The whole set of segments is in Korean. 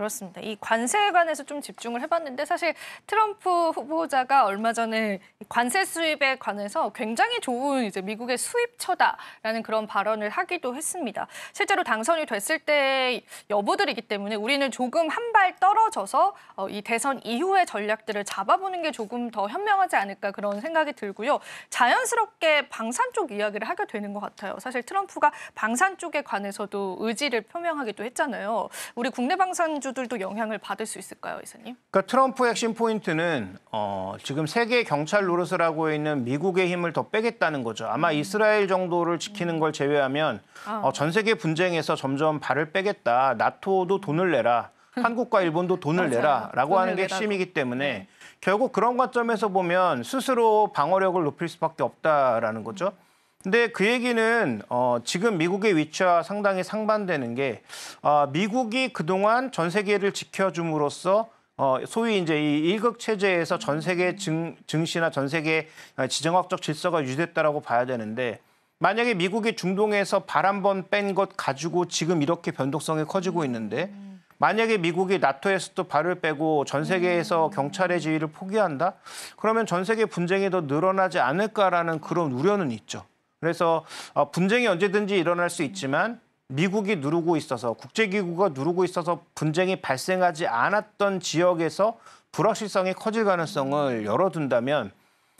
그렇습니다. 이 관세에 관해서 좀 집중을 해봤는데 사실 트럼프 후보자가 얼마 전에 관세 수입에 관해서 굉장히 좋은 이제 미국의 수입처다라는 그런 발언을 하기도 했습니다. 실제로 당선이 됐을 때 여부들이기 때문에 우리는 조금 한 발 떨어져서 어, 이 대선 이후의 전략들을 잡아보는 게 조금 더 현명하지 않을까 그런 생각이 들고요. 자연스럽게 방산 쪽 이야기를 하게 되는 것 같아요. 사실 트럼프가 방산 쪽에 관해서도 의지를 표명하기도 했잖아요. 우리 국내 방산주 주주들도 영향을 받을 수 있을까요, 이사님? 그러니까 트럼프 핵심 포인트는 어, 지금 세계 경찰 노릇을 하고 있는 미국의 힘을 더 빼겠다는 거죠. 아마 음. 이스라엘 정도를 지키는 걸 제외하면 아. 어, 전 세계 분쟁에서 점점 발을 빼겠다. 나토도 돈을 내라. 한국과 일본도 돈을 내라라고 하는 게 핵심이기 때문에 네. 결국 그런 관점에서 보면 스스로 방어력을 높일 수밖에 없다라는 거죠. 음. 근데 그 얘기는 어, 지금 미국의 위치와 상당히 상반되는 게 어, 미국이 그동안 전 세계를 지켜줌으로써 어, 소위 이제 이 일극 체제에서 전 세계 증, 증시나 전 세계 지정학적 질서가 유지됐다라고 봐야 되는데 만약에 미국이 중동에서 발 한 번 뺀 것 가지고 지금 이렇게 변동성이 커지고 있는데 만약에 미국이 나토에서도 발을 빼고 전 세계에서 음. 경찰의 지위를 포기한다? 그러면 전 세계 분쟁이 더 늘어나지 않을까라는 그런 우려는 있죠. 그래서 어, 분쟁이 언제든지 일어날 수 있지만 미국이 누르고 있어서 국제기구가 누르고 있어서 분쟁이 발생하지 않았던 지역에서 불확실성이 커질 가능성을 열어둔다면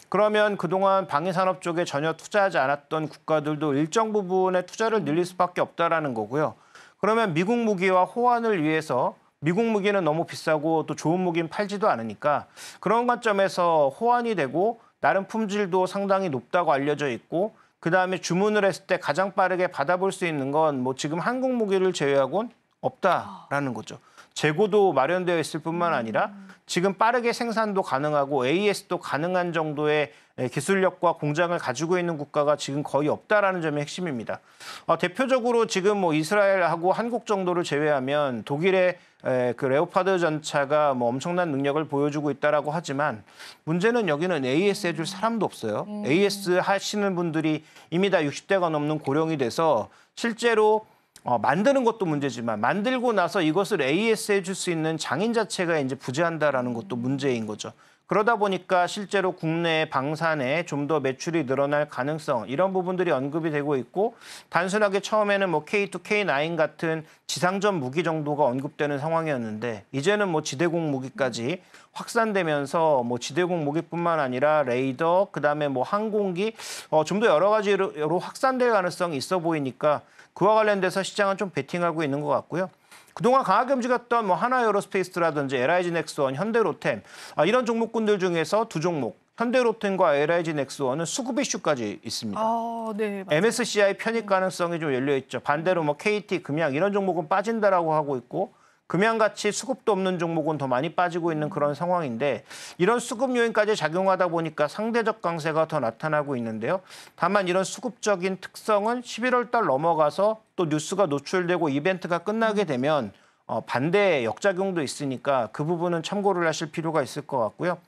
그러면 그동안 방위산업 쪽에 전혀 투자하지 않았던 국가들도 일정 부분의 투자를 늘릴 수밖에 없다라는 거고요. 그러면 미국 무기와 호환을 위해서 미국 무기는 너무 비싸고 또 좋은 무기는 팔지도 않으니까 그런 관점에서 호환이 되고 나름 품질도 상당히 높다고 알려져 있고 그 다음에 주문을 했을 때 가장 빠르게 받아볼 수 있는 건 뭐 지금 한국 무기를 제외하고는 없다라는 거죠. 재고도 마련되어 있을 뿐만 음. 아니라 지금 빠르게 생산도 가능하고 AS도 가능한 정도의 예, 기술력과 공장을 가지고 있는 국가가 지금 거의 없다라는 점이 핵심입니다. 어, 대표적으로 지금 뭐 이스라엘하고 한국 정도를 제외하면 독일의 에, 예, 그 레오파드 전차가 뭐 엄청난 능력을 보여주고 있다라고 하지만 문제는 여기는 AS 해줄 음. 사람도 없어요. 음. AS 하시는 분들이 이미 다 60대가 넘는 고령이 돼서 실제로 어, 만드는 것도 문제지만 만들고 나서 이것을 AS 해줄 수 있는 장인 자체가 이제 부재한다라는 것도 문제인 거죠. 그러다 보니까 실제로 국내 방산에 좀 더 매출이 늘어날 가능성 이런 부분들이 언급이 되고 있고 단순하게 처음에는 뭐 K2, K9 같은 지상전 무기 정도가 언급되는 상황이었는데 이제는 뭐 지대공 무기까지 확산되면서 뭐 지대공 무기뿐만 아니라 레이더 그다음에 뭐 항공기 어, 좀더 여러 가지로 확산될 가능성이 있어 보이니까 그와 관련돼서 시장은 좀 베팅하고 있는 것 같고요. 그동안 강하게 움직였던 뭐 하나에어로스페이스라든지 LIG 넥스원, 현대로템 아, 이런 종목군들 중에서 두 종목 현대로템과 LIG 넥스원은 수급 이슈까지 있습니다. 아, 네, 맞아요. MSCI 편입 가능성이 좀 열려 있죠. 반대로 뭐 KT, 금양 이런 종목은 빠진다라고 하고 있고 금양같이 수급도 없는 종목은 더 많이 빠지고 있는 그런 상황인데 이런 수급 요인까지 작용하다 보니까 상대적 강세가 더 나타나고 있는데요. 다만 이런 수급적인 특성은 11월 달 넘어가서 또 뉴스가 노출되고 이벤트가 끝나게 되면 어, 반대 의 역작용도 있으니까 그 부분은 참고를 하실 필요가 있을 것 같고요.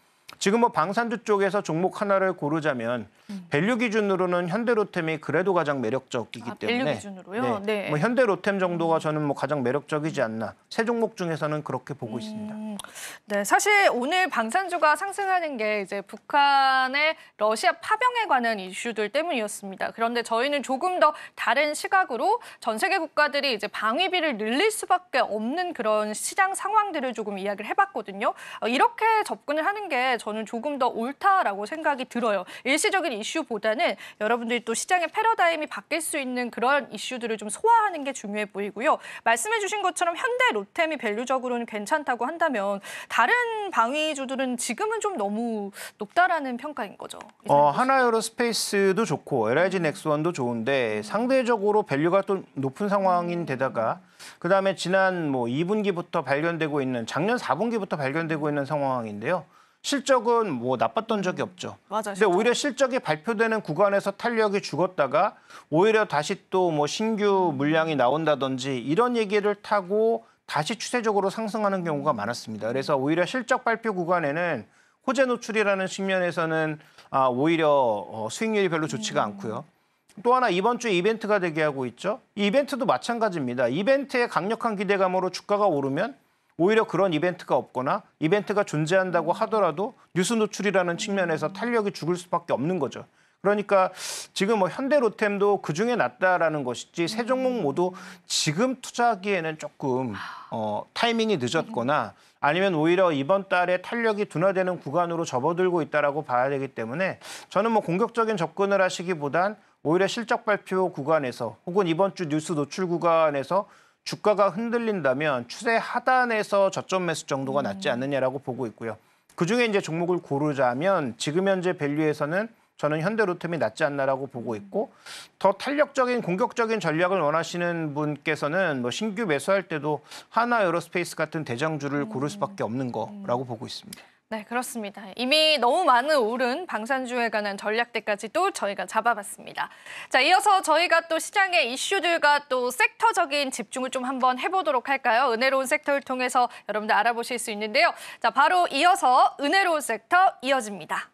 지금 뭐 방산주 쪽에서 종목 하나를 고르자면 음. 밸류 기준으로는 현대로템이 그래도 가장 매력적이기 아, 때문에 밸류 기준으로요? 네. 네. 뭐 현대로템 정도가 음. 저는 뭐 가장 매력적이지 않나. 세 종목 중에서는 그렇게 보고 음. 있습니다. 네, 사실 오늘 방산주가 상승하는 게 이제 북한의 러시아 파병에 관한 이슈들 때문이었습니다. 그런데 저희는 조금 더 다른 시각으로 전 세계 국가들이 이제 방위비를 늘릴 수밖에 없는 그런 시장 상황들을 조금 이야기를 해봤거든요. 어, 이렇게 접근을 하는 게 저는 조금 더 옳다라고 생각이 들어요. 일시적인 이슈보다는 여러분들이 또 시장의 패러다임이 바뀔 수 있는 그런 이슈들을 좀 소화하는 게 중요해 보이고요. 말씀해주신 것처럼 현대 로템이 밸류적으로는 괜찮다고 한다면 나온 다른 방위주들은 지금은 좀 너무 높다라는 평가인 거죠. 어, 하나에로 스페이스도 좋고 l g 넥스원도 음. 좋은데 상대적으로 밸류가 또 높은 상황인 음. 데다가 그다음에 지난 뭐 2분기부터 발견되고 있는 작년 4분기부터 발견되고 있는 상황인데요. 실적은 뭐 나빴던 적이 음. 없죠. 맞아, 근데 오히려 실적이 발표되는 구간에서 탄력이 죽었다가 오히려 다시 또 뭐 신규 물량이 나온다든지 이런 얘기를 타고 다시 추세적으로 상승하는 경우가 음. 많았습니다. 그래서 오히려 실적 발표 구간에는 호재 노출이라는 측면에서는 아, 오히려 어, 수익률이 별로 좋지가 음. 않고요. 또 하나 이번 주에 이벤트가 되게 하고 있죠. 이벤트도 마찬가지입니다. 이벤트에 강력한 기대감으로 주가가 오르면 오히려 그런 이벤트가 없거나 이벤트가 존재한다고 음. 하더라도 뉴스 노출이라는 측면에서 탄력이 죽을 수밖에 없는 거죠. 그러니까 지금 뭐 현대로템도 그중에 낫다라는 것이지 세 종목 음. 모두 지금 투자하기에는 조금 어, 타이밍이 늦었거나 아니면 오히려 이번 달에 탄력이 둔화되는 구간으로 접어들고 있다라고 봐야 되기 때문에 저는 뭐 공격적인 접근을 하시기보단 오히려 실적 발표 구간에서 혹은 이번 주 뉴스 노출 구간에서 주가가 흔들린다면 추세 하단에서 저점 매수 정도가 낫지 음. 않느냐라고 보고 있고요. 그중에 이제 종목을 고르자면 지금 현재 밸류에서는 저는 현대로템이 낫지 않나라고 보고 음. 있고 더 탄력적인 공격적인 전략을 원하시는 분께서는 뭐 신규 매수할 때도 하나 에어로스페이스 같은 대장주를 고를 음. 수밖에 없는 거라고 음. 보고 있습니다. 네, 그렇습니다. 이미 너무 많은 오른 방산주에 관한 전략대까지도 저희가 잡아봤습니다. 자, 이어서 저희가 또 시장의 이슈들과 또 섹터적인 집중을 좀 한번 해보도록 할까요? 은혜로운 섹터를 통해서 여러분들 알아보실 수 있는데요. 자, 바로 이어서 은혜로운 섹터 이어집니다.